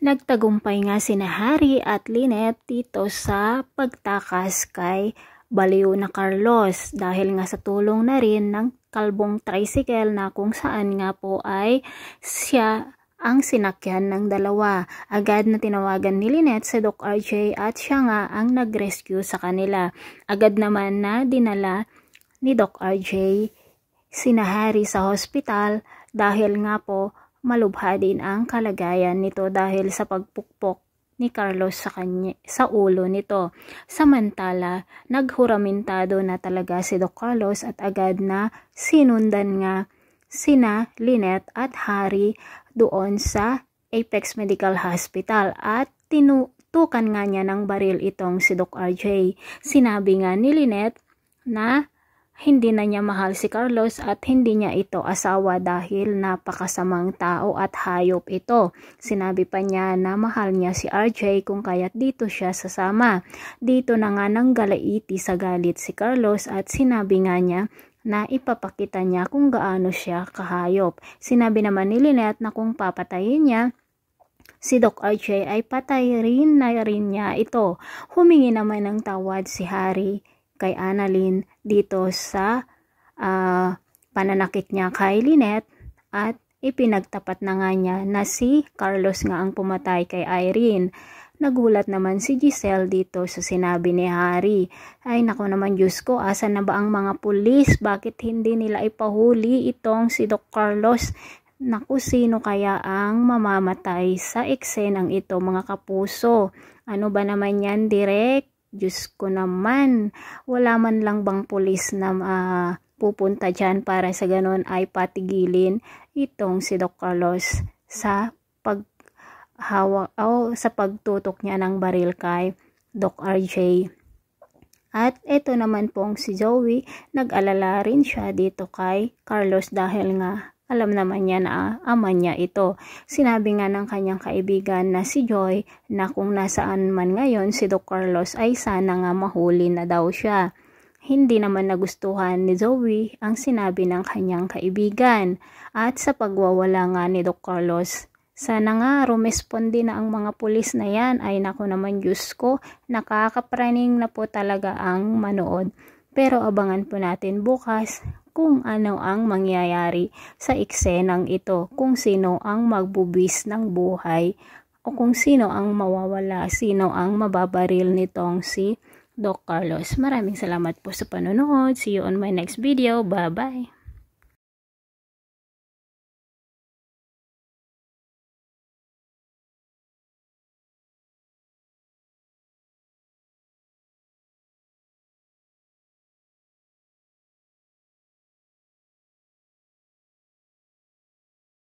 Nagtagumpay nga sina Harry at Lynette dito sa pagtakas kay Baliw na Carlos dahil nga sa tulong na rin ng kalbong tricycle na kung saan nga po ay siya ang sinakyan ng dalawa. Agad na tinawagan ni Lynette si Doc RJ at siya nga ang nag-rescue sa kanila. Agad naman na dinala ni Doc RJ si sinahari sa hospital dahil nga po Malubha din ang kalagayan nito dahil sa pagpukpok ni Carlos sa, kanya, sa ulo nito. Samantala, naghuramintado na talaga si Doc Carlos at agad na sinundan nga sina Lynette at Harry doon sa Apex Medical Hospital at tinutukan nga niya ng baril itong si Doc RJ. Sinabi nga ni Lynette na hindi na niya mahal si Carlos at hindi niya ito asawa dahil napakasamang tao at hayop ito. Sinabi pa niya na mahal niya si RJ kung kaya't dito siya sasama. Dito na nga nang galaiti sa galit si Carlos at sinabi nga niya na ipapakita niya kung gaano siya kahayop. Sinabi naman ni Lynette na kung papatayin niya, Si Doc RJ ay patay rin na rin niya ito. Humingi naman ng tawad si Harry kay Annalyn dito sa uh, pananakit niya kay Lynette at ipinagtapat na nga niya na si Carlos nga ang pumatay kay Irene. Nagulat naman si Giselle dito sa sinabi ni Harry. Ay nako naman Diyos ko, asa na ba ang mga pulis? Bakit hindi nila ipahuli itong si Doc Carlos? Naku, sino kaya ang mamamatay sa eksenang ito mga kapuso? Ano ba naman yan, direk? Diyos ko naman, wala man lang bang pulis na uh, pupunta dyan para sa ganun ay patigilin itong si Doc Carlos sa paghawak o oh, sa pagtutok niya ng baril kay Doc RJ. At ito naman pong si Joey, nag-alala rin siya dito kay Carlos dahil nga alam naman niya na ah, ama niya ito. Sinabi nga ng kanyang kaibigan na si Joy na kung nasaan man ngayon si Doc Carlos ay sana nga mahuli na daw siya. Hindi naman nagustuhan ni Zoe ang sinabi ng kanyang kaibigan at sa pagwawala nga ni Doc Carlos. Sana nga rumesponde na ang mga pulis na yan ay nako naman Diyos ko nakakapraning na po talaga ang manood. Pero abangan po natin bukas kung ano ang mangyayari sa eksenang ito, kung sino ang magbubis ng buhay o kung sino ang mawawala, sino ang mababaril nitong si Doc Carlos. Maraming salamat po sa panonood. See you on my next video. Bye-bye!